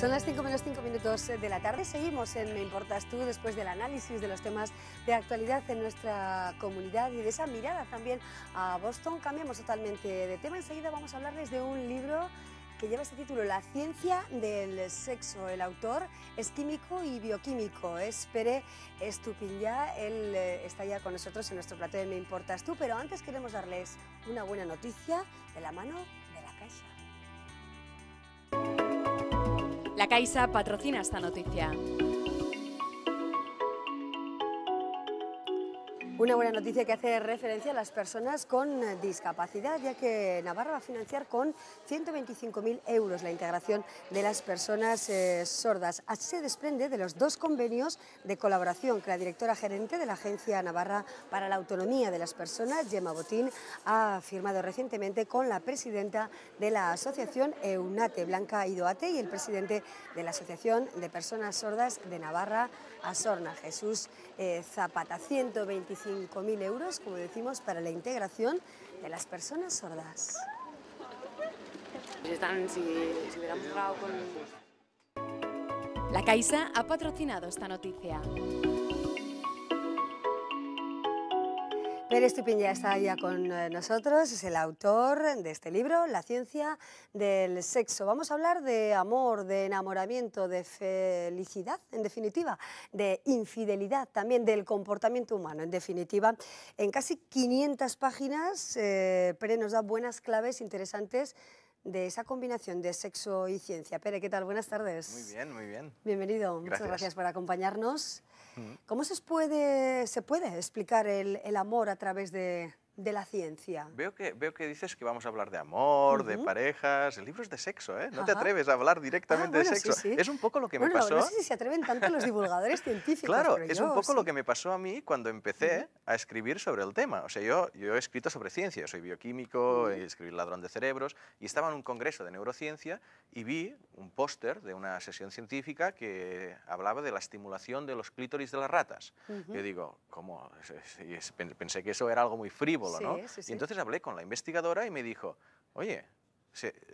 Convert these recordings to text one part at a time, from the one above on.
Son las 5 menos 5 minutos eh, de la tarde. Seguimos en Me Importas Tú después del análisis de los temas de actualidad en nuestra comunidad y de esa mirada también a Boston. Cambiamos totalmente de tema. Enseguida vamos a hablarles de un libro que lleva este título, La ciencia del sexo. El autor es químico y bioquímico, Espere Pere ya Él eh, está ya con nosotros en nuestro plato de Me Importas Tú, pero antes queremos darles una buena noticia de la mano La Caixa patrocina esta noticia. Una buena noticia que hace referencia a las personas con discapacidad, ya que Navarra va a financiar con 125.000 euros la integración de las personas eh, sordas. Así se desprende de los dos convenios de colaboración que la directora gerente de la Agencia Navarra para la Autonomía de las Personas, Gemma Botín, ha firmado recientemente con la presidenta de la Asociación EUNATE, Blanca Idoate, y el presidente de la Asociación de Personas Sordas de Navarra, Asorna, Jesús eh, Zapata. 125 5.000 euros, como decimos, para la integración de las personas sordas. La Caixa ha patrocinado esta noticia. Pere Stupin ya está ya con eh, nosotros, es el autor de este libro, La ciencia del sexo. Vamos a hablar de amor, de enamoramiento, de felicidad, en definitiva, de infidelidad, también del comportamiento humano, en definitiva. En casi 500 páginas, eh, Pere nos da buenas claves interesantes de esa combinación de sexo y ciencia. Pere, ¿qué tal? Buenas tardes. Muy bien, muy bien. Bienvenido, muchas gracias por acompañarnos. ¿Cómo se puede, se puede explicar el, el amor a través de, de la ciencia. Veo que, veo que dices que vamos a hablar de amor, de parejas, el libro es de sexo, ¿eh? No te atreves a hablar directamente ah, de sexo. Es un poco lo que me pasó... No, sé si se atreven tanto los divulgadores científicos. Claro, es un poco lo que me pasó a mí cuando empecé a escribir sobre el tema. O sea, yo, yo he escrito sobre ciencia, soy bioquímico, y -huh. escribí Ladrón de Cerebros, y estaba en un congreso de neurociencia y vi un póster de una sesión científica que hablaba de la estimulación de los clítoris de las ratas. Yo digo, ¿cómo? Pensé que eso era algo muy frívolo y entonces hablé con la investigadora y me dijo, oye,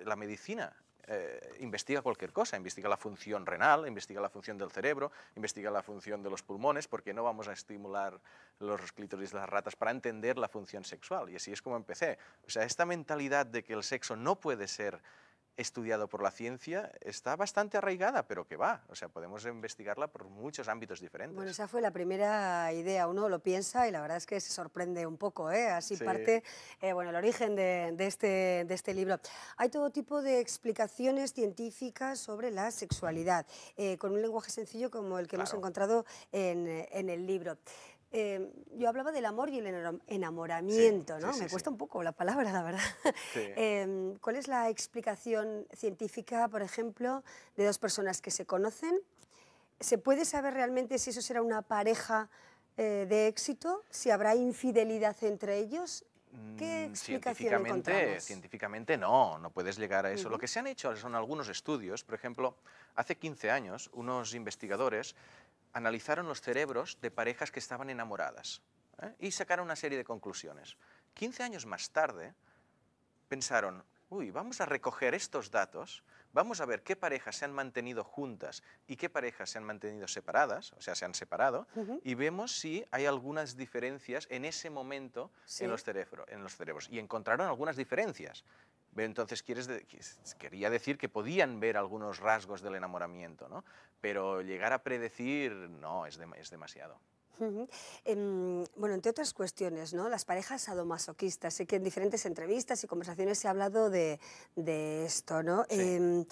la medicina eh, investiga cualquier cosa, investiga la función renal, investiga la función del cerebro, investiga la función de los pulmones, porque no vamos a estimular los clítoris de las ratas para entender la función sexual. Y así es como empecé. O sea, esta mentalidad de que el sexo no puede ser estudiado por la ciencia está bastante arraigada, pero que va, o sea, podemos investigarla por muchos ámbitos diferentes. Bueno, esa fue la primera idea, uno lo piensa y la verdad es que se sorprende un poco, ¿eh? así parte, eh, bueno, el origen de, este, de este libro. Hay todo tipo de explicaciones científicas sobre la sexualidad, eh, con un lenguaje sencillo como el que hemos encontrado en, en el libro. Eh, yo hablaba del amor y el enamoramiento, ¿no? Me cuesta un poco la palabra, la verdad. Em, ¿Cuál es la explicación científica, por ejemplo, de dos personas que se conocen? ¿Se puede saber realmente si eso será una pareja eh, de éxito? ¿Si habrá infidelidad entre ellos? Mm, ¿Qué explicación científicamente, científicamente no, no puedes llegar a eso. Lo que se han hecho son algunos estudios, por ejemplo, hace 15 años unos investigadores analizaron los cerebros de parejas que estaban enamoradas ¿eh? y sacaron una serie de conclusiones. 15 años más tarde pensaron, uy, vamos a recoger estos datos, vamos a ver qué parejas se han mantenido juntas y qué parejas se han mantenido separadas, o sea, se han separado, y vemos si hay algunas diferencias en ese momento en los cerebros. Y encontraron algunas diferencias. Entonces quería decir que podían ver algunos rasgos del enamoramiento, pero llegar a predecir no, es, es demasiado. Em, bueno, entre otras cuestiones, ¿no? las parejas sadomasoquistas. Sé que en diferentes entrevistas y conversaciones se ha hablado de, esto. ¿no? Em,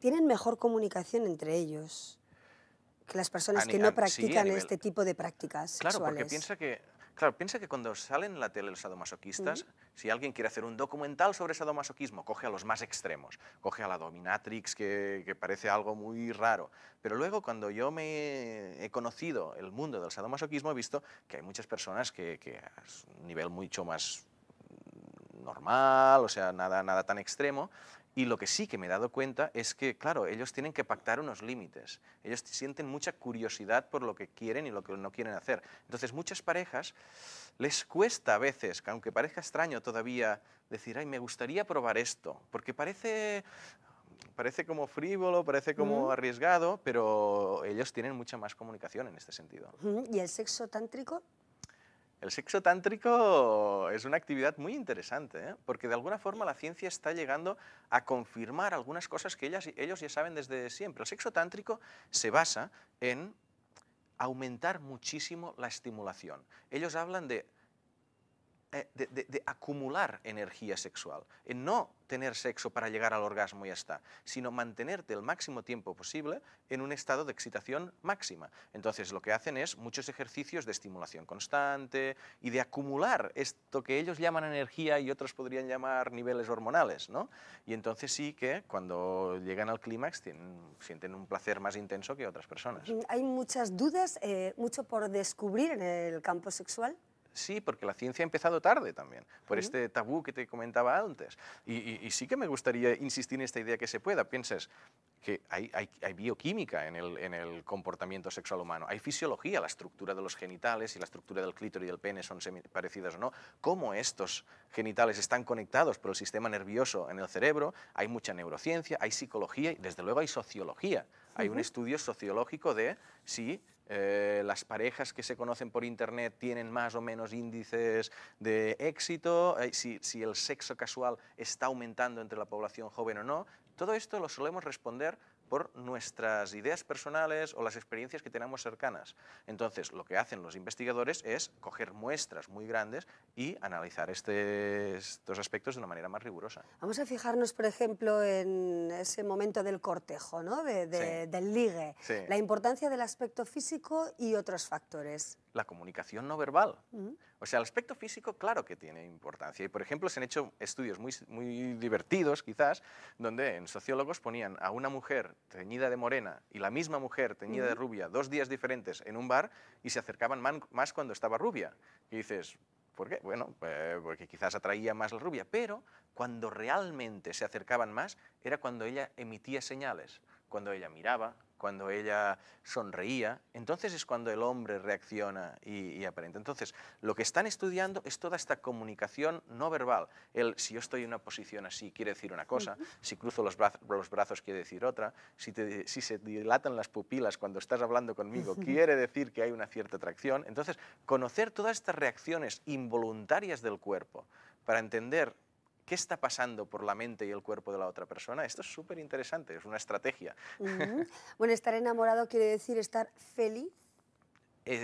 ¿Tienen mejor comunicación entre ellos? que las personas que no practican este tipo de prácticas Claro, porque piensa que Claro, piensa que cuando salen en la tele los sadomasoquistas, si alguien quiere hacer un documental sobre sadomasoquismo, coge a los más extremos, coge a la dominatrix, que, parece algo muy raro. Pero luego, cuando yo me he conocido el mundo del sadomasoquismo, he visto que hay muchas personas que, a un nivel mucho más normal, o sea, nada, nada tan extremo, y lo que sí que me he dado cuenta es que, claro, ellos tienen que pactar unos límites. Ellos sienten mucha curiosidad por lo que quieren y lo que no quieren hacer. Entonces, muchas parejas les cuesta a veces, aunque parezca extraño todavía, decir, ay, me gustaría probar esto, porque parece, parece como frívolo, parece como arriesgado, pero ellos tienen mucha más comunicación en este sentido. ¿Y el sexo tántrico? El sexo tántrico es una actividad muy interesante, ¿eh? porque de alguna forma la ciencia está llegando a confirmar algunas cosas que ellas, ellos ya saben desde siempre. El sexo tántrico se basa en aumentar muchísimo la estimulación. Ellos hablan de eh, de, acumular energía sexual, en no tener sexo para llegar al orgasmo y ya está, sino mantenerte el máximo tiempo posible en un estado de excitación máxima. Entonces lo que hacen es muchos ejercicios de estimulación constante y de acumular esto que ellos llaman energía y otros podrían llamar niveles hormonales, ¿no? Y entonces sí que cuando llegan al clímax sienten un placer más intenso que otras personas. Hay muchas dudas, eh, mucho por descubrir en el campo sexual. Sí, porque la ciencia ha empezado tarde también, por este tabú que te comentaba antes. Y, sí que me gustaría insistir en esta idea que se pueda. Pienses que hay, bioquímica en el, comportamiento sexual humano, hay fisiología, la estructura de los genitales y la estructura del clítoris y del pene son parecidas o no, cómo estos genitales están conectados por el sistema nervioso en el cerebro, hay mucha neurociencia, hay psicología y desde luego hay sociología. Hay un estudio sociológico de si eh, las parejas que se conocen por internet tienen más o menos índices de éxito, eh, si, si el sexo casual está aumentando entre la población joven o no, todo esto lo solemos responder por nuestras ideas personales o las experiencias que tenemos cercanas. Entonces, lo que hacen los investigadores es coger muestras muy grandes y analizar este, estos aspectos de una manera más rigurosa. Vamos a fijarnos, por ejemplo, en ese momento del cortejo, ¿no? del ligue, la importancia del aspecto físico y otros factores la comunicación no verbal. O sea, el aspecto físico, claro que tiene importancia. Y, por ejemplo, se han hecho estudios muy, muy divertidos, quizás, donde en sociólogos ponían a una mujer teñida de morena y la misma mujer teñida de rubia dos días diferentes en un bar y se acercaban más cuando estaba rubia. Y dices, ¿por qué? Bueno, eh, porque quizás atraía más la rubia, pero cuando realmente se acercaban más era cuando ella emitía señales, cuando ella miraba, cuando ella sonreía, entonces es cuando el hombre reacciona y, aparenta. Entonces, lo que están estudiando es toda esta comunicación no verbal. El si yo estoy en una posición así quiere decir una cosa, si cruzo los, brazos quiere decir otra, si, se dilatan las pupilas cuando estás hablando conmigo quiere decir que hay una cierta atracción. Entonces, conocer todas estas reacciones involuntarias del cuerpo para entender qué está pasando por la mente y el cuerpo de la otra persona. Esto es súper interesante, es una estrategia. bueno, estar enamorado quiere decir estar feliz.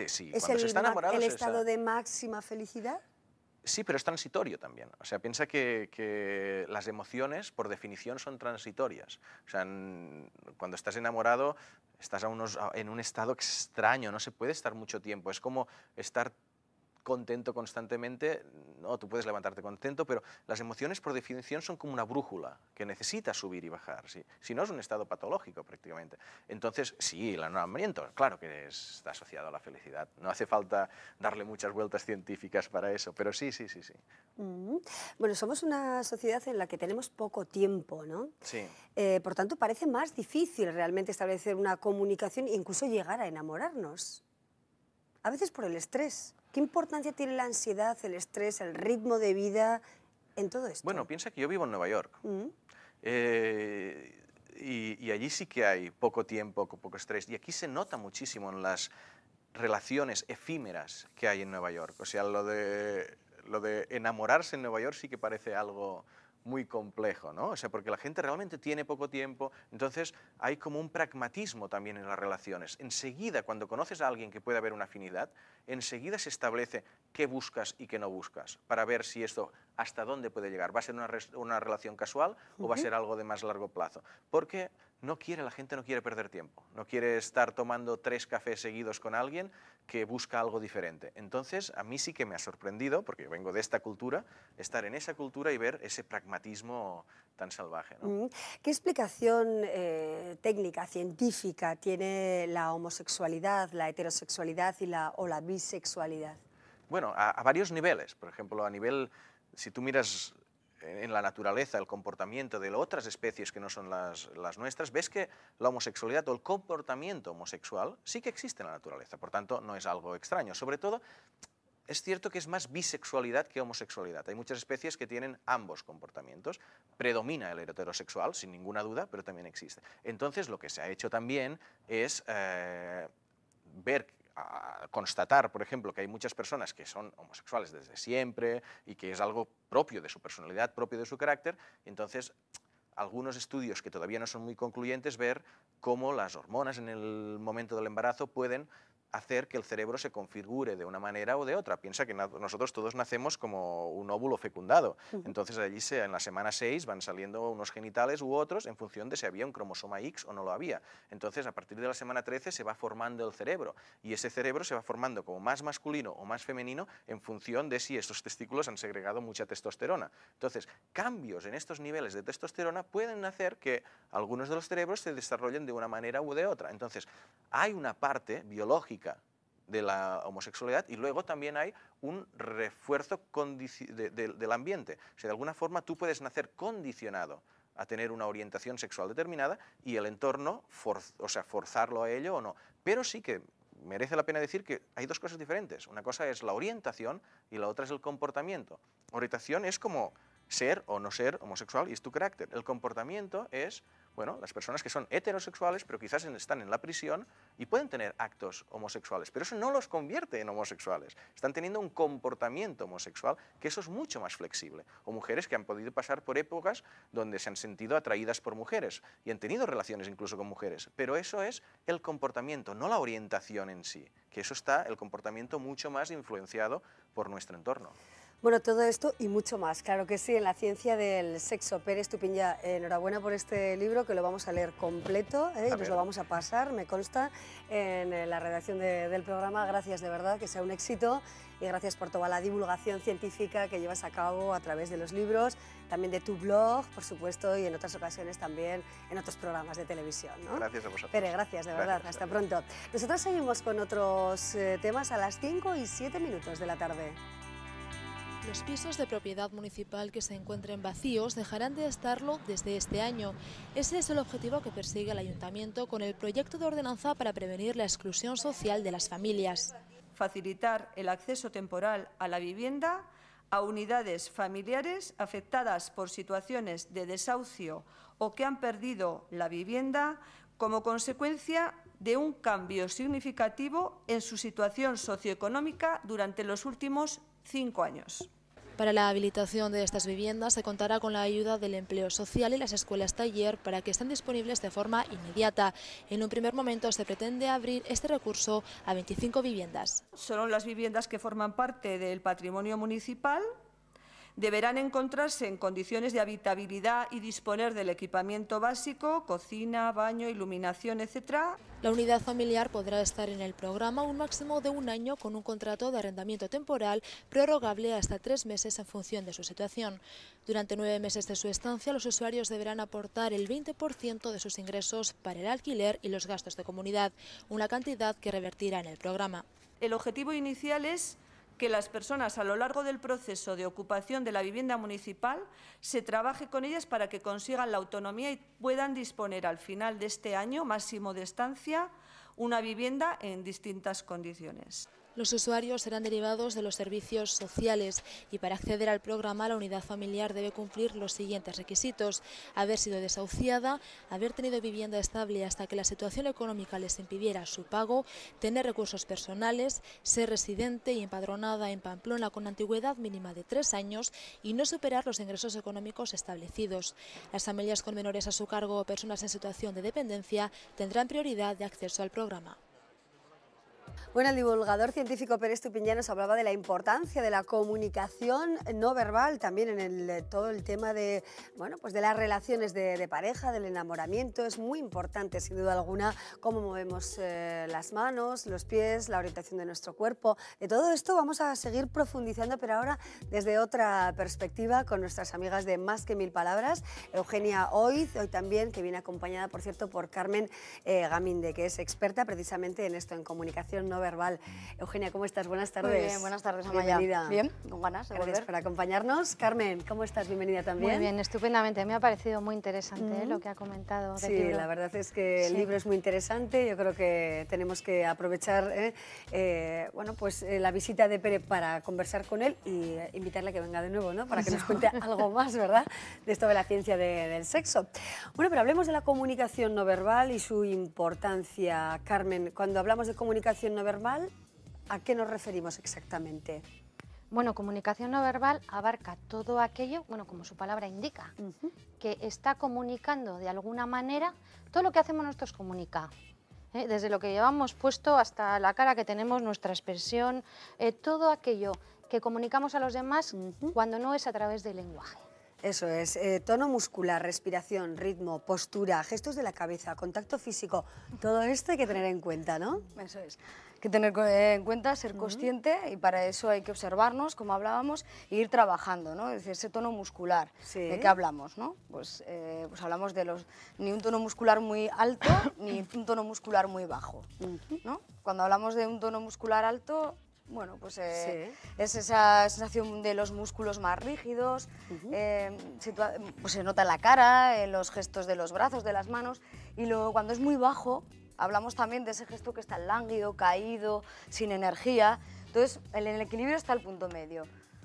sí, cuando el, se está enamorado, el estado de máxima felicidad? Sí, pero es transitorio también. O sea, piensa que, las emociones, por definición, son transitorias. O sea, cuando estás enamorado, estás a unos, en un estado extraño, no se puede estar mucho tiempo. Es como estar contento constantemente, no, tú puedes levantarte contento, pero las emociones por definición son como una brújula que necesita subir y bajar, si no es un estado patológico prácticamente. Entonces, sí, el enamoramiento, claro que está asociado a la felicidad, no hace falta darle muchas vueltas científicas para eso, pero sí, sí, sí, sí. Mm. Bueno, somos una sociedad en la que tenemos poco tiempo, ¿no? Sí. Eh, por tanto, parece más difícil realmente establecer una comunicación e incluso llegar a enamorarnos. A veces por el estrés. ¿Qué importancia tiene la ansiedad, el estrés, el ritmo de vida en todo esto? Bueno, piensa que yo vivo en Nueva York. Mm. Eh, y, allí sí que hay poco tiempo, poco estrés. Y aquí se nota muchísimo en las relaciones efímeras que hay en Nueva York. O sea, lo de, lo de enamorarse en Nueva York sí que parece algo muy complejo, ¿no? O sea, porque la gente realmente tiene poco tiempo, entonces hay como un pragmatismo también en las relaciones. Enseguida, cuando conoces a alguien que puede haber una afinidad, enseguida se establece qué buscas y qué no buscas, para ver si esto hasta dónde puede llegar. ¿Va a ser una, relación casual o va a ser algo de más largo plazo? Porque no quiere, la gente no quiere perder tiempo, no quiere estar tomando tres cafés seguidos con alguien que busca algo diferente. Entonces, a mí sí que me ha sorprendido, porque vengo de esta cultura, estar en esa cultura y ver ese pragmatismo tan salvaje. Mm. ¿Qué explicación eh, técnica, científica, tiene la homosexualidad, la heterosexualidad y la, o la bisexualidad? Bueno, a varios niveles. Por ejemplo, a nivel, si tú miras en la naturaleza, el comportamiento de otras especies que no son las, nuestras, ves que la homosexualidad o el comportamiento homosexual sí que existe en la naturaleza, por tanto no es algo extraño. Sobre todo, es cierto que es más bisexualidad que homosexualidad. Hay muchas especies que tienen ambos comportamientos. Predomina el heterosexual, sin ninguna duda, pero también existe. Entonces lo que se ha hecho también es eh, ver a constatar, por ejemplo, que hay muchas personas que son homosexuales desde siempre y que es algo propio de su personalidad, propio de su carácter, entonces algunos estudios que todavía no son muy concluyentes ver cómo las hormonas en el momento del embarazo pueden hacer que el cerebro se configure de una manera o de otra. Piensa que nosotros todos nacemos como un óvulo fecundado. Entonces allí sea, en la semana 6 van saliendo unos genitales u otros en función de si había un cromosoma X o no lo había. Entonces a partir de la semana 13 se va formando el cerebro y ese cerebro se va formando como más masculino o más femenino en función de si estos testículos han segregado mucha testosterona. Entonces cambios en estos niveles de testosterona pueden hacer que algunos de los cerebros se desarrollen de una manera u de otra. Entonces hay una parte biológica de la homosexualidad y luego también hay un refuerzo del ambiente. O sea, de alguna forma tú puedes nacer condicionado a tener una orientación sexual determinada y el entorno, o sea, forzarlo a ello o no. Pero sí que merece la pena decir que hay dos cosas diferentes. Una cosa es la orientación y la otra es el comportamiento. Orientación es como ser o no ser homosexual y es tu carácter. El comportamiento es bueno, las personas que son heterosexuales, pero quizás están en la prisión y pueden tener actos homosexuales, pero eso no los convierte en homosexuales. Están teniendo un comportamiento homosexual, que eso es mucho más flexible. O mujeres que han podido pasar por épocas donde se han sentido atraídas por mujeres y han tenido relaciones incluso con mujeres, pero eso es el comportamiento, no la orientación en sí, que eso está, el comportamiento mucho más influenciado por nuestro entorno. Bueno, todo esto y mucho más, claro que sí, en la ciencia del sexo. Pérez Tupiña, enhorabuena por este libro que lo vamos a leer completo ¿eh? y nos lo vamos a pasar, me consta, en eh, la redacción del programa. Gracias de verdad, que sea un éxito y gracias por toda la divulgación científica que llevas a cabo a través de los libros, también de tu blog, por supuesto, y en otras ocasiones también en otros programas de televisión. Gracias a vosotros. Pérez, gracias de verdad, hasta pronto. Nosotros seguimos con otros eh, temas a las 5 y 7 minutos de la tarde. Los pisos de propiedad municipal que se encuentren vacíos dejarán de estarlo desde este año. Ese es el objetivo que persigue el Ayuntamiento con el proyecto de ordenanza para prevenir la exclusión social de las familias. Facilitar el acceso temporal a la vivienda a unidades familiares afectadas por situaciones de desahucio o que han perdido la vivienda como consecuencia de un cambio significativo en su situación socioeconómica durante los últimos cinco años. Para la habilitación de estas viviendas se contará con la ayuda del empleo social y las escuelas taller para que estén disponibles de forma inmediata. En un primer momento se pretende abrir este recurso a 25 viviendas. Son las viviendas que forman parte del patrimonio municipal deberán encontrarse en condiciones de habitabilidad y disponer del equipamiento básico, cocina, baño, iluminación, etc. La unidad familiar podrá estar en el programa un máximo de un año con un contrato de arrendamiento temporal prorrogable hasta tres meses en función de su situación. Durante nueve meses de su estancia, los usuarios deberán aportar el 20% de sus ingresos para el alquiler y los gastos de comunidad, una cantidad que revertirá en el programa. El objetivo inicial es que las personas a lo largo del proceso de ocupación de la vivienda municipal se trabaje con ellas para que consigan la autonomía y puedan disponer al final de este año máximo de estancia una vivienda en distintas condiciones. Los usuarios serán derivados de los servicios sociales y para acceder al programa la unidad familiar debe cumplir los siguientes requisitos. Haber sido desahuciada, haber tenido vivienda estable hasta que la situación económica les impidiera su pago, tener recursos personales, ser residente y empadronada en Pamplona con antigüedad mínima de tres años y no superar los ingresos económicos establecidos. Las familias con menores a su cargo o personas en situación de dependencia tendrán prioridad de acceso al programa. Bueno, el divulgador científico Pérez ya nos hablaba de la importancia de la comunicación no verbal también en el, todo el tema de, bueno, pues de las relaciones de, pareja, del enamoramiento. Es muy importante, sin duda alguna, cómo movemos eh, las manos, los pies, la orientación de nuestro cuerpo. De todo esto vamos a seguir profundizando, pero ahora desde otra perspectiva con nuestras amigas de Más que Mil Palabras, Eugenia Oiz, hoy también, que viene acompañada, por cierto, por Carmen eh, Gaminde, que es experta precisamente en esto, en comunicación no verbal. Eugenia, ¿cómo estás? Buenas tardes. Muy bien, buenas tardes, Amaya. Bien, con ganas Gracias por acompañarnos. Carmen, ¿cómo estás? Bienvenida también. Muy bien, estupendamente. Me ha parecido muy interesante ¿eh? mm. lo que ha comentado. sí, la verdad es que el libro es muy interesante. Yo creo que tenemos que aprovechar ¿eh? Eh, bueno, pues, la visita de Pere para conversar con él y invitarle a que venga de nuevo, ¿no? Para que nos cuente algo más, ¿verdad? De esto de la ciencia del sexo. Bueno, pero hablemos de la comunicación no verbal y su importancia. Carmen, cuando hablamos de comunicación no no verbal, ¿a qué nos referimos exactamente? Bueno, comunicación no verbal abarca todo aquello, bueno, como su palabra indica, que está comunicando de alguna manera todo lo que hacemos nosotros comunica. ¿eh? Desde lo que llevamos puesto hasta la cara que tenemos, nuestra expresión, eh, todo aquello que comunicamos a los demás cuando no es a través del lenguaje. Eso es, eh, tono muscular, respiración, ritmo, postura, gestos de la cabeza, contacto físico, todo esto hay que tener en cuenta, ¿no? Eso es, hay que tener eh, en cuenta, ser consciente y para eso hay que observarnos, como hablábamos, e ir trabajando, ¿no? Es decir, ese tono muscular, sí. ¿de qué hablamos, no? Pues, eh, pues hablamos de los, ni un tono muscular muy alto ni un tono muscular muy bajo, ¿no? Cuando hablamos de un tono muscular alto, bueno, pues eh, es esa sensación de los músculos más rígidos, eh, pues se nota en la cara, en los gestos de los brazos, de las manos, y luego cuando es muy bajo, hablamos también de ese gesto que está lánguido, caído, sin energía, entonces en el equilibrio está el punto medio.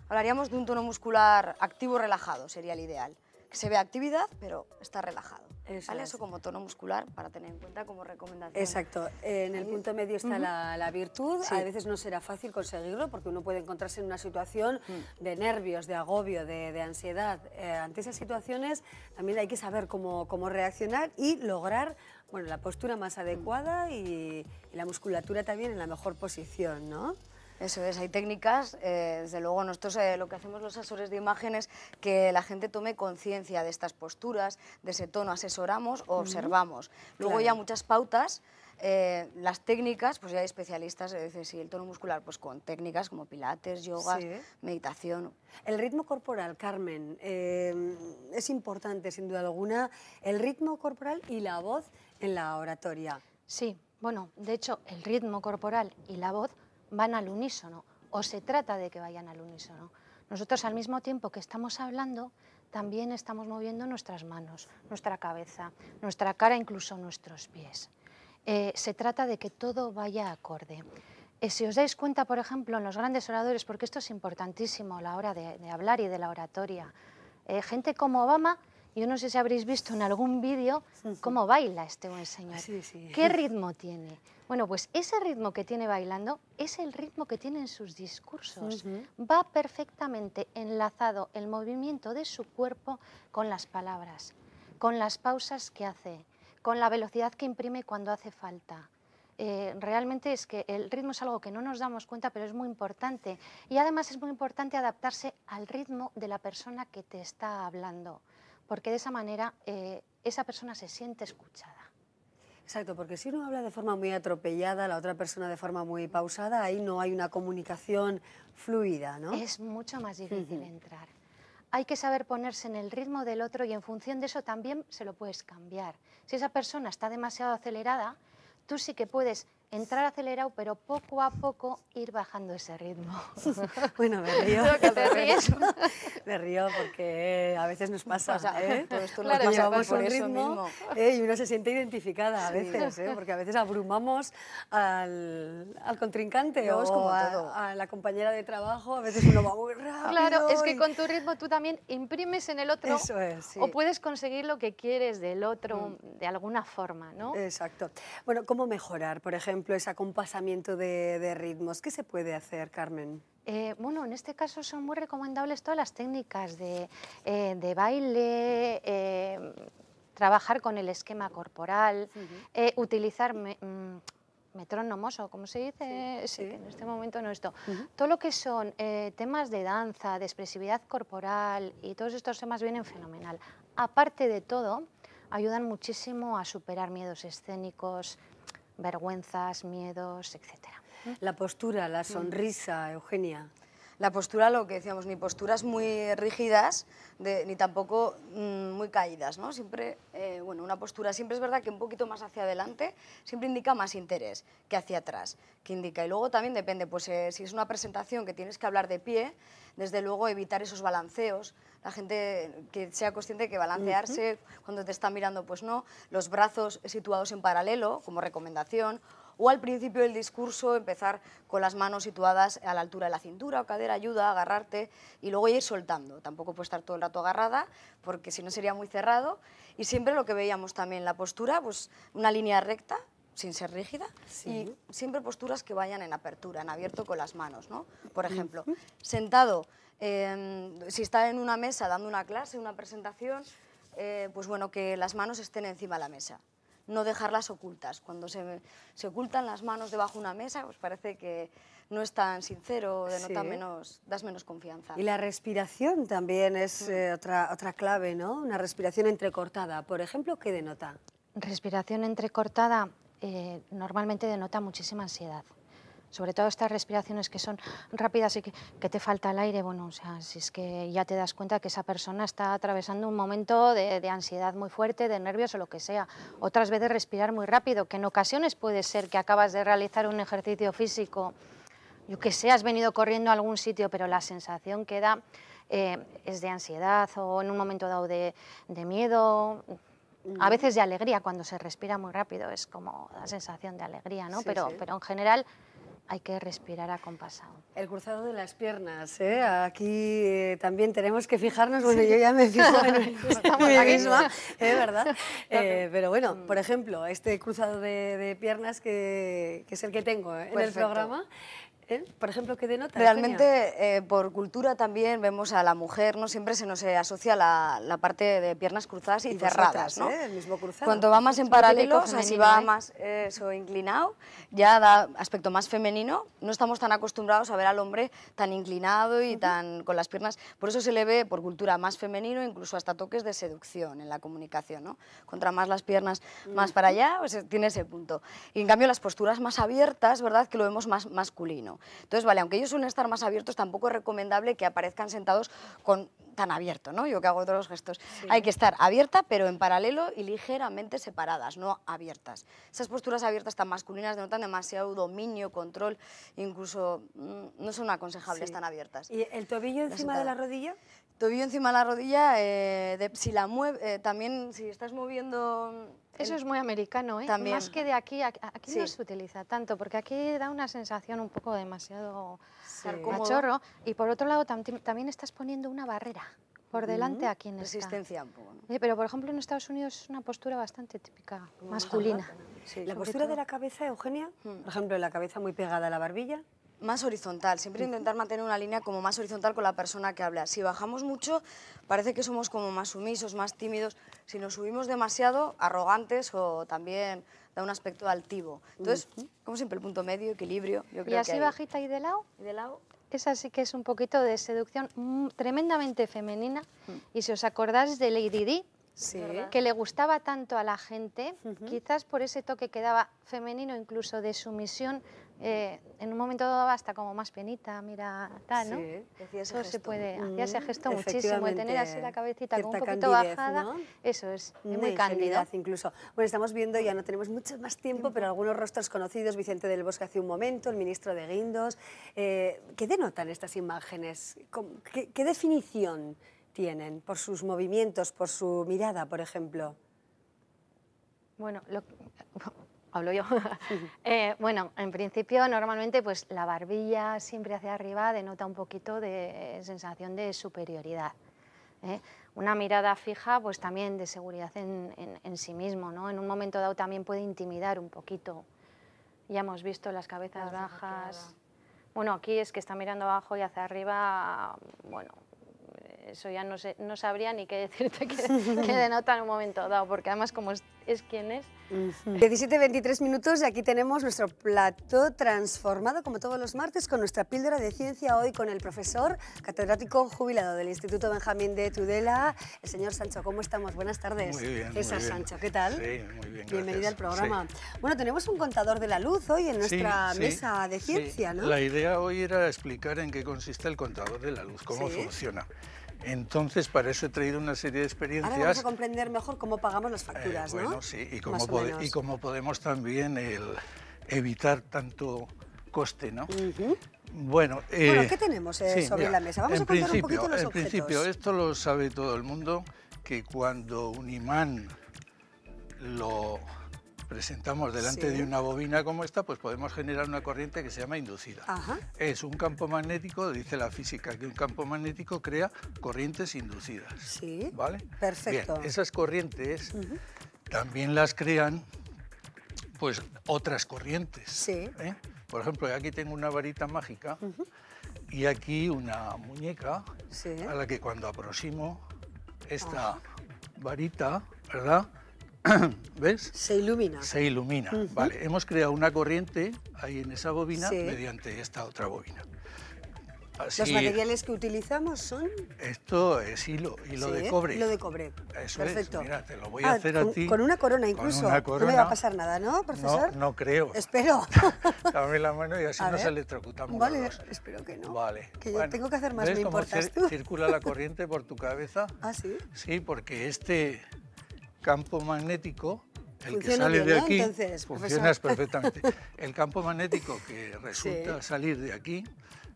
Hablaríamos de un tono muscular activo relajado, sería el ideal, que se ve actividad pero está relajado. Eso Eso como tono muscular para tener en cuenta como recomendación. Exacto. en el punto medio está la, virtud. A veces no será fácil conseguirlo porque uno puede encontrarse en una situación de nervios, de agobio, de, ansiedad. Eh, ante esas situaciones también hay que saber cómo, reaccionar y lograr la postura más adecuada y, la musculatura también en la mejor posición, eso es, hay técnicas, eh, desde luego nosotros eh, lo que hacemos los asesores de imágenes es que la gente tome conciencia de estas posturas, de ese tono, asesoramos o observamos. Luego ya muchas pautas, eh, las técnicas, pues ya hay especialistas, dicen, decir el tono muscular, pues con técnicas como pilates, yoga, meditación. El ritmo corporal, Carmen, em, es importante sin duda alguna, el ritmo corporal y la voz en la oratoria. Sí, bueno, de hecho, el ritmo corporal y la voz van al unísono o se trata de que vayan al unísono. Nosotros al mismo tiempo que estamos hablando, también estamos moviendo nuestras manos, nuestra cabeza, nuestra cara, incluso nuestros pies. Eh, se trata de que todo vaya acorde. Eh, si os dais cuenta, por ejemplo, en los grandes oradores, porque esto es importantísimo a la hora de, hablar y de la oratoria, eh, gente como Obama yo no sé si habréis visto en algún vídeo cómo baila este buen señor. ¿Qué ritmo tiene? Bueno, pues ese ritmo que tiene bailando es el ritmo que tiene en sus discursos. Va perfectamente enlazado el movimiento de su cuerpo con las palabras, con las pausas que hace, con la velocidad que imprime cuando hace falta. Eh, realmente es que el ritmo es algo que no nos damos cuenta, pero es muy importante. Y además es muy importante adaptarse al ritmo de la persona que te está hablando porque de esa manera eh, esa persona se siente escuchada. Exacto, porque si uno habla de forma muy atropellada, la otra persona de forma muy pausada, ahí no hay una comunicación fluida, ¿no? Es mucho más difícil entrar. Hay que saber ponerse en el ritmo del otro y en función de eso también se lo puedes cambiar. Si esa persona está demasiado acelerada, tú sí que puedes entrar acelerado, pero poco a poco ir bajando ese ritmo. bueno, me río. me río porque eh, a veces nos pasa, pues ¿eh? Pues un ritmo eh, y uno se siente identificada a veces, ¿eh? porque a veces abrumamos al, contrincante o a, la compañera de trabajo, a veces uno va muy rápido. Claro, es que con tu ritmo tú también imprimes en el otro Eso es, o puedes conseguir lo que quieres del otro mm. de alguna forma, ¿no? Exacto. Bueno, ¿cómo mejorar? Por ejemplo, ejemplo, acompasamiento de, ritmos. ¿Qué se puede hacer, Carmen? Eh, bueno, en este caso son muy recomendables todas las técnicas de, eh, baile, eh, trabajar con el esquema corporal, utilizar me, mm, o como se dice, sí, en este momento no esto. Todo lo que son temas de danza, de expresividad corporal y todos estos temas vienen fenomenal. Aparte de todo, ayudan muchísimo a superar miedos escénicos, vergüenzas, miedos, etc. La postura, la mm. sonrisa, Eugenia la postura, lo que decíamos, ni posturas muy rígidas, ni tampoco mm, muy caídas, ¿no? Siempre, eh, bueno, una postura siempre es verdad que un poquito más hacia adelante siempre indica más interés que hacia atrás, que indica. Y luego también depende, pues eh, si es una presentación que tienes que hablar de pie, desde luego evitar esos balanceos, la gente que sea consciente que balancearse cuando te está mirando, pues no, los brazos situados en paralelo como recomendación, o al principio del discurso empezar con las manos situadas a la altura de la cintura o cadera, ayuda a agarrarte y luego ir soltando. Tampoco puede estar todo el rato agarrada porque si no sería muy cerrado y siempre lo que veíamos también la postura, pues una línea recta sin ser rígida y siempre posturas que vayan en apertura, en abierto con las manos, ¿no? Por ejemplo, sentado, em, si está en una mesa dando una clase, una presentación, eh, pues bueno, que las manos estén encima de la mesa no dejarlas ocultas. Cuando se, ocultan las manos debajo de una mesa, pues parece que no es tan sincero, denota menos, das menos confianza. Y la respiración también es mm. eh, otra, otra clave, ¿no? Una respiración entrecortada, por ejemplo, ¿qué denota? Respiración entrecortada eh, normalmente denota muchísima ansiedad sobre todo estas respiraciones que son rápidas y que, te falta el aire, bueno, o sea, si es que ya te das cuenta que esa persona está atravesando un momento de, ansiedad muy fuerte, de nervios o lo que sea. Otras veces respirar muy rápido, que en ocasiones puede ser que acabas de realizar un ejercicio físico, yo que sé, has venido corriendo a algún sitio, pero la sensación que da eh, es de ansiedad o en un momento dado de, miedo, a veces de alegría cuando se respira muy rápido, es como la sensación de alegría, ¿no? pero, pero en general hay que respirar acompasado. El cruzado de las piernas, ¿eh? aquí eh, también tenemos que fijarnos, bueno, yo ya me fijo en, en misma, ¿eh? ¿verdad? pero bueno, mm. por ejemplo, este cruzado de, piernas que, es el que tengo en el programa, ¿Eh? Por ejemplo, ¿qué denota? Realmente, eh, por cultura también vemos a la mujer, ¿no? Siempre se nos eh, asocia la, la parte de piernas cruzadas y, cerradas, ¿no? El mismo cruzado. Cuanto va más en paralelo, o sea, si va más inclinado, ya da aspecto más femenino. No estamos tan acostumbrados a ver al hombre tan inclinado y tan con las piernas. Por eso se le ve, por cultura, más femenino, incluso hasta toques de seducción en la comunicación, ¿no? Contra más las piernas más para allá, pues tiene ese punto. Y en cambio, las posturas más abiertas, ¿verdad? Que lo vemos más masculino. Entonces, vale, aunque ellos suelen estar más abiertos, tampoco es recomendable que aparezcan sentados con tan abierto, ¿no? Yo que hago todos los gestos. Hay que estar abierta, pero en paralelo y ligeramente separadas, no abiertas. Esas posturas abiertas tan masculinas denotan demasiado dominio, control, incluso mm, no son aconsejables tan abiertas. ¿Y el tobillo encima de la rodilla? tobillo encima de la rodilla, eh, de, si la mueve, eh, también si estás moviendo... Mm, Eso es muy americano, ¿eh? Más que de aquí, aquí, no se utiliza tanto, porque aquí da una sensación un poco demasiado sí. cachorro. Y por otro lado, también estás poniendo una barrera por delante a quien Resistencia un poco. Eh, pero, por ejemplo, en Estados Unidos es una postura bastante típica, masculina. Sí, la postura de la cabeza, Eugenia, hmm. por ejemplo, la cabeza muy pegada a la barbilla, más horizontal, siempre intentar mantener una línea como más horizontal con la persona que habla. Si bajamos mucho, parece que somos como más sumisos, más tímidos. Si nos subimos demasiado, arrogantes o también da un aspecto altivo. Entonces, como siempre, el punto medio, equilibrio. y así bajita y de lado. Y de lado. Esa sí que es un poquito de seducción mm, tremendamente femenina. Mm. Y si os acordáis de Lady Di, que le gustaba tanto a la gente, quizás por ese toque que daba femenino, incluso de sumisión, eh, en un momento dado hasta como más penita, mira, tal, ¿no? Sí, eso se puede, hacía mm, ese gesto muchísimo, tener así la cabecita como un poquito bajada, eso es, muy cándido. incluso. Bueno, estamos viendo, ya no tenemos mucho más tiempo, pero algunos rostros conocidos, Vicente del Bosque hace un momento, el ministro de Guindos, eh, ¿qué denotan estas imágenes? ¿Qué, definición tienen por sus movimientos, por su mirada, por ejemplo? Bueno, lo, hablo yo. Eh, bueno, en principio normalmente pues la barbilla siempre hacia arriba denota un poquito de sensación de superioridad. ¿eh? Una mirada fija pues también de seguridad en, sí mismo, ¿no? En un momento dado también puede intimidar un poquito. Ya hemos visto las cabezas bajas. Bueno, aquí es que está mirando abajo y hacia arriba, bueno, eso ya no, no sabría ni qué decirte que, que denota en un momento dado, porque además como es es quién es. 17-23 17.23 minutos y aquí tenemos nuestro plato transformado como todos los martes con nuestra píldora de ciencia hoy con el profesor catedrático jubilado del Instituto Benjamín de Tudela, el señor Sancho. ¿Cómo estamos? Buenas tardes. Muy Sancho, ¿qué tal? Sí, muy bien. al programa. Bueno, tenemos un contador de la luz hoy en nuestra mesa de ciencia, ¿no? La idea hoy era explicar en qué consiste el contador de la luz, cómo funciona. Entonces, para eso he traído una serie de experiencias. Ahora vamos a comprender mejor cómo pagamos las eh, facturas, bueno, ¿no? sí, y cómo, podemos también el evitar tanto coste, ¿no? Eh, bueno, ¿qué tenemos eh, sobre la mesa? Vamos a contar un poquito los en objetos. En principio, esto lo sabe todo el mundo, que cuando un imán lo presentamos delante de una bobina como esta, pues podemos generar una corriente que se llama inducida. Es un campo magnético, dice la física, que un campo magnético crea corrientes inducidas. Sí, ¿vale? perfecto. esas corrientes también las crean pues otras corrientes. Sí. ¿eh? Por ejemplo, aquí tengo una varita mágica y aquí una muñeca a la que cuando aproximo esta varita, ¿verdad? ¿Ves? Se ilumina. Se ilumina, vale. Hemos creado una corriente ahí en esa bobina mediante esta otra bobina. ¿Los materiales que utilizamos son? Esto es hilo, hilo de ¿eh? cobre. Hilo de cobre. Eso Perfecto. Es. Mira, te lo voy a ah, hacer a ti. Con una corona incluso. Con una corona. No me va a pasar nada, ¿no, profesor? No, no creo. Espero. Dame la mano y así nos no electrocutamos. Vale, espero que no. Vale. Que yo tengo que hacer más, me importa. cómo circula la corriente por tu cabeza? ¿Ah, sí? Sí, porque este, campo magnético, el que sale de ¿eh? aquí, funciona perfectamente. El campo magnético que resulta salir de aquí,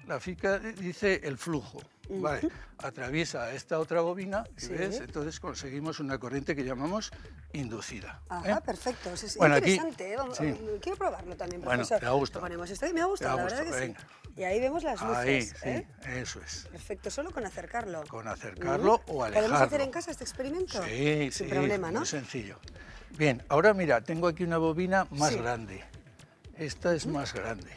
la FICA dice el flujo. Vale, atraviesa esta otra bobina, y ¿ves? Entonces conseguimos una corriente que llamamos inducida. Ajá, ¿eh? perfecto. Es interesante. Eh, eh, quiero probarlo también, profesor. te ha ponemos esto y me gusta, la verdad que sí. Y ahí vemos las luces. Ahí, sí, eso es. Perfecto, solo con acercarlo. Con acercarlo o alejarlo. ¿Podemos hacer en casa este experimento? Sí, Sin sí, problema, ¿no? Muy sencillo. Bien, ahora mira, tengo aquí una bobina más grande. Esta es más grande.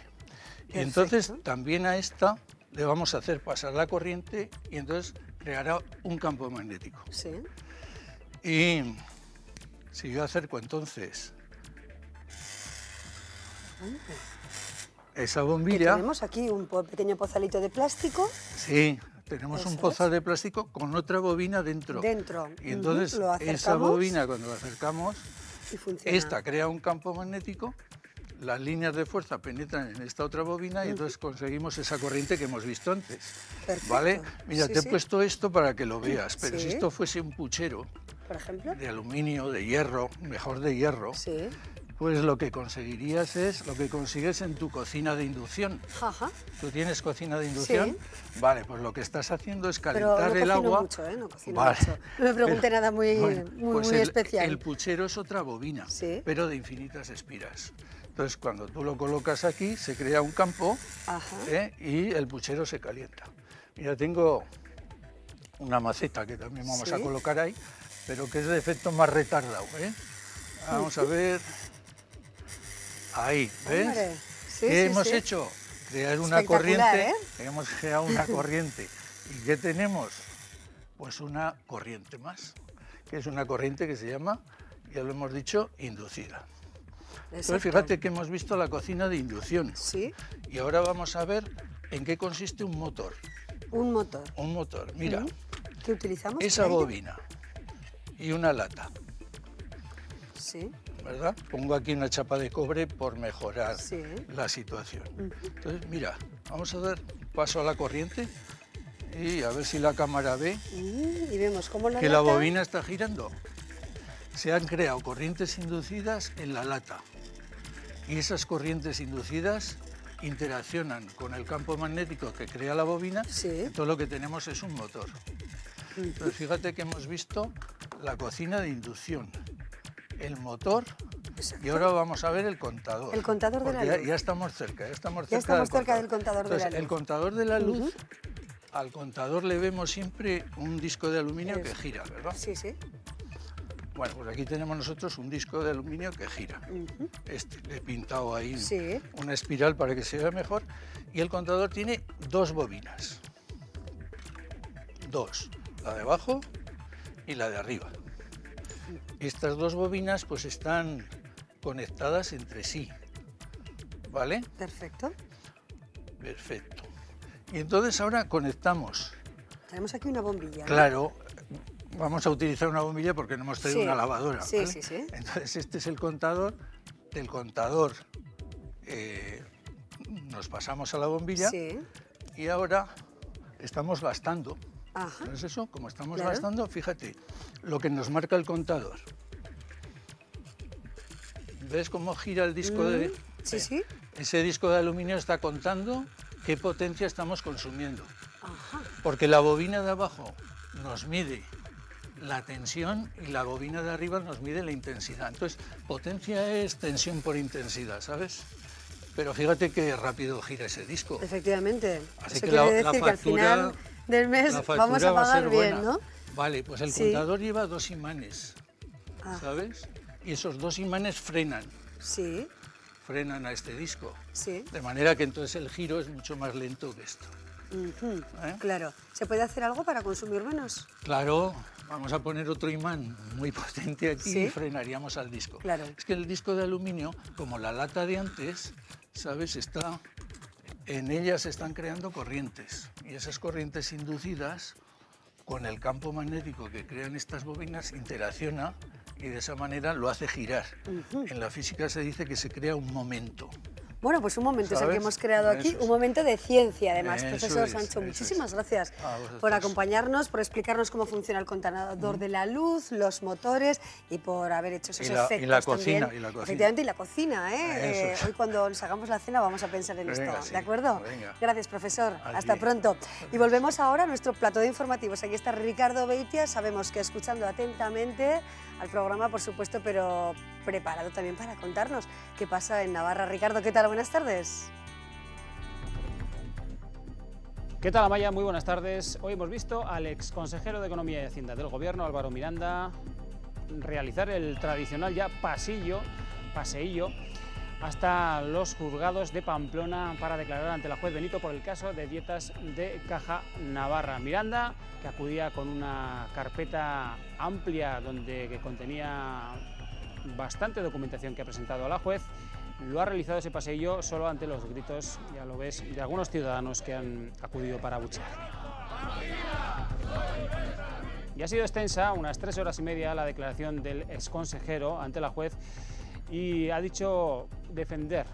Y entonces también a esta le vamos a hacer pasar la corriente y entonces creará un campo magnético. Sí. Y si yo acerco entonces esa bombilla... Tenemos aquí un pequeño pozalito de plástico. Sí, tenemos un pozal de plástico con otra bobina dentro. Dentro. Y entonces esa bobina cuando la acercamos, esta crea un campo magnético las líneas de fuerza penetran en esta otra bobina y entonces conseguimos esa corriente que hemos visto antes. ¿Vale? Mira, te he puesto esto para que lo veas, pero si esto fuese un puchero, por ejemplo, de aluminio, de hierro, mejor de hierro, pues lo que conseguirías es lo que consigues en tu cocina de inducción. ¿Tú tienes cocina de inducción? Vale, pues lo que estás haciendo es calentar Pero no el agua. Mucho, ¿eh? No cocino mucho. No me pregunte nada muy, pues especial. El puchero es otra bobina, pero de infinitas espiras. Entonces, cuando tú lo colocas aquí, se crea un campo ¿eh? y el puchero se calienta. Mira, tengo una maceta que también vamos a colocar ahí, pero que es de efecto más retardado. ¿eh? Vamos a ver. Ahí, ¿ves? ¿Qué hemos hecho? Crear una corriente. ¿eh? Hemos creado una corriente. ¿Y qué tenemos? Pues una corriente más, que es una corriente que se llama, ya lo hemos dicho, inducida. Pero fíjate que hemos visto la cocina de inducción. Y ahora vamos a ver en qué consiste un motor. Un motor. Un motor. Mira. ¿Qué utilizamos? Esa bobina y una lata. Sí. ¿Verdad? Pongo aquí una chapa de cobre por mejorar la situación. Entonces, mira, vamos a dar paso a la corriente y a ver si la cámara ve y que la bobina está girando. Se han creado corrientes inducidas en la lata y esas corrientes inducidas interaccionan con el campo magnético que crea la bobina, todo lo que tenemos es un motor. Entonces fíjate que hemos visto la cocina de inducción, el motor y ahora vamos a ver el contador. El contador de la luz. Ya, estamos cerca, ya estamos cerca, del, contador. de la luz. El contador de la luz, al contador le vemos siempre un disco de aluminio que gira, ¿verdad? Sí, sí. Bueno, pues aquí tenemos nosotros un disco de aluminio que gira. Este, le he pintado ahí una espiral para que se vea mejor. Y el contador tiene dos bobinas. Dos. La de abajo y la de arriba. Estas dos bobinas pues están conectadas entre sí. ¿Vale? Perfecto. Perfecto. Y entonces ahora conectamos. Tenemos aquí una bombilla. Claro, vamos a utilizar una bombilla porque no hemos traído una lavadora. Sí, sí, sí. Entonces este es el contador. Del contador eh, nos pasamos a la bombilla y ahora estamos gastando. Ajá. ¿No es eso? Como estamos gastando, fíjate, lo que nos marca el contador. ¿Ves cómo gira el disco de...? Mm, sí, sí. Ese disco de aluminio está contando qué potencia estamos consumiendo. Ajá. Porque la bobina de abajo nos mide la tensión y la bobina de arriba nos mide la intensidad. Entonces, potencia es tensión por intensidad, ¿sabes? Pero fíjate qué rápido gira ese disco. Efectivamente. Así que la, factura, que al final del mes vamos a pagar bien, ¿no? Vale, pues el contador lleva dos imanes, ah. ¿sabes? Y esos dos imanes frenan. Sí. Frenan a este disco. Sí. De manera que entonces el giro es mucho más lento que esto. ¿Eh? Claro. ¿Se puede hacer algo para consumir menos? Claro. Vamos a poner otro imán muy potente aquí y frenaríamos al disco. Claro. Es que el disco de aluminio, como la lata de antes, ¿sabes? Está, en ella se están creando corrientes. Y esas corrientes inducidas con el campo magnético que crean estas bobinas interacciona y de esa manera lo hace girar. En la física se dice que se crea un momento. Bueno, pues un momento es el que hemos creado aquí, un momento de ciencia además. Profesor Sancho, muchísimas gracias ah, por acompañarnos, por explicarnos cómo funciona el contador de la luz, los motores y por haber hecho esos efectos y la cocina, también. Y la cocina. Efectivamente, y la cocina. ¿eh? Ah, eh hoy cuando nos hagamos la cena vamos a pensar en esto, ¿de acuerdo? Gracias, profesor. Hasta pronto. Y volvemos ahora a nuestro plato de informativos. Aquí está Ricardo Beitia, sabemos que escuchando atentamente al programa, por supuesto, pero preparado también para contarnos qué pasa en Navarra. Ricardo, ¿qué tal? Buenas tardes. ¿Qué tal, Amaya? Muy buenas tardes. Hoy hemos visto al ex consejero de Economía y Hacienda del Gobierno, Álvaro Miranda, realizar el tradicional ya pasillo, paseillo hasta los juzgados de Pamplona para declarar ante la juez Benito por el caso de dietas de Caja Navarra. Miranda, que acudía con una carpeta amplia donde que contenía bastante documentación que ha presentado a la juez, lo ha realizado ese paseillo solo ante los gritos, ya lo ves, de algunos ciudadanos que han acudido para abuchear. Y ha sido extensa, unas tres horas y media, la declaración del exconsejero ante la juez y ha dicho defender,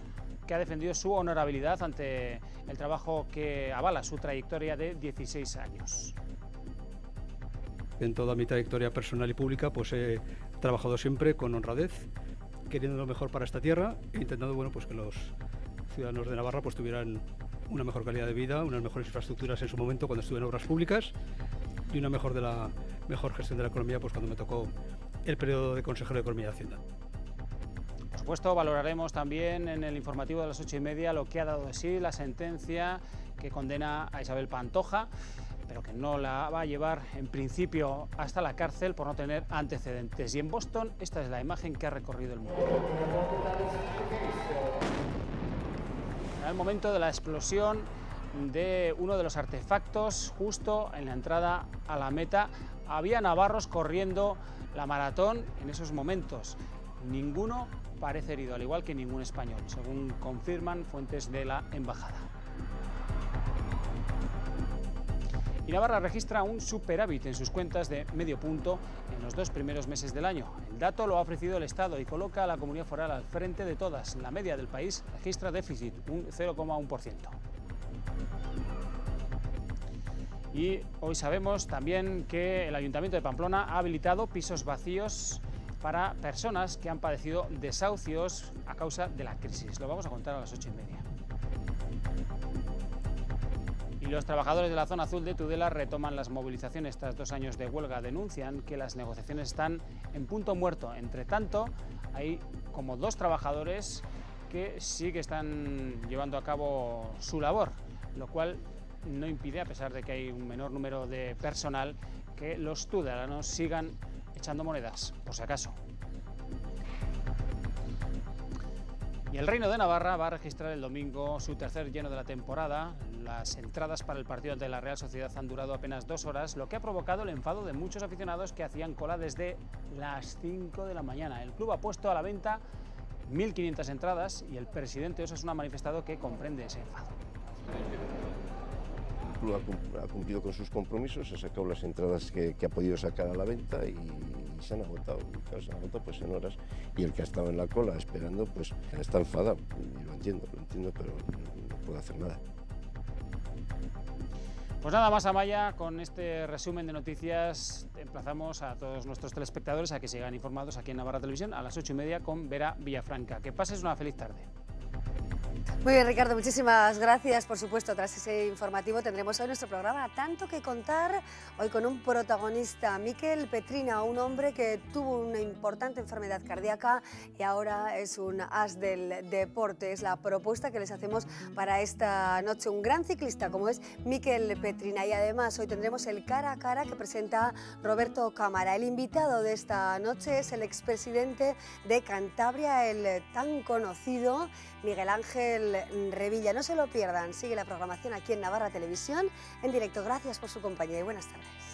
que ha defendido su honorabilidad ante el trabajo que avala su trayectoria de 16 años. En toda mi trayectoria personal y pública pues he trabajado siempre con honradez, queriendo lo mejor para esta tierra e intentando bueno, pues que los ciudadanos de Navarra pues tuvieran una mejor calidad de vida, unas mejores infraestructuras en su momento cuando estuve en obras públicas y una mejor, de la, mejor gestión de la economía pues cuando me tocó el periodo de consejero de Economía de Hacienda supuesto, valoraremos también en el informativo de las ocho y media lo que ha dado de sí la sentencia que condena a Isabel Pantoja pero que no la va a llevar en principio hasta la cárcel por no tener antecedentes. Y en Boston esta es la imagen que ha recorrido el mundo. el momento de la explosión de uno de los artefactos justo en la entrada a la meta, había navarros corriendo la maratón en esos momentos. Ninguno parece herido, al igual que ningún español, según confirman fuentes de la embajada. Y Navarra registra un superávit en sus cuentas de medio punto en los dos primeros meses del año. El dato lo ha ofrecido el Estado y coloca a la comunidad foral al frente de todas. La media del país registra déficit, un 0,1%. Y hoy sabemos también que el Ayuntamiento de Pamplona ha habilitado pisos vacíos para personas que han padecido desahucios a causa de la crisis. Lo vamos a contar a las ocho y media. Y los trabajadores de la zona azul de Tudela retoman las movilizaciones tras dos años de huelga. Denuncian que las negociaciones están en punto muerto. Entre tanto, hay como dos trabajadores que sí que están llevando a cabo su labor, lo cual no impide, a pesar de que hay un menor número de personal, que los tudelanos sigan echando monedas, por si acaso. Y el Reino de Navarra va a registrar el domingo su tercer lleno de la temporada. Las entradas para el partido ante la Real Sociedad han durado apenas dos horas, lo que ha provocado el enfado de muchos aficionados que hacían cola desde las 5 de la mañana. El club ha puesto a la venta 1.500 entradas y el presidente Osasuna ha manifestado que comprende ese enfado club ha, cumplido con sus compromisos, ha sacado las entradas que, ha podido sacar a la venta y, se han agotado, se han agotado pues en horas y el que ha estado en la cola esperando pues está enfadado, y lo entiendo, lo entiendo, pero no puedo hacer nada. Pues nada más, Amaya, con este resumen de noticias emplazamos a todos nuestros telespectadores a que sigan informados aquí en Navarra Televisión a las 8 y media con Vera Villafranca. Que pases una feliz tarde. Muy bien, Ricardo, muchísimas gracias. Por supuesto, tras ese informativo tendremos hoy nuestro programa Tanto que contar, hoy con un protagonista, Miquel Petrina, un hombre que tuvo una importante enfermedad cardíaca y ahora es un as del deporte. Es la propuesta que les hacemos para esta noche. Un gran ciclista como es Miquel Petrina y además hoy tendremos el cara a cara que presenta Roberto Cámara. El invitado de esta noche es el expresidente de Cantabria, el tan conocido Miguel Ángel Revilla. No se lo pierdan, sigue la programación aquí en Navarra Televisión en directo. Gracias por su compañía y buenas tardes.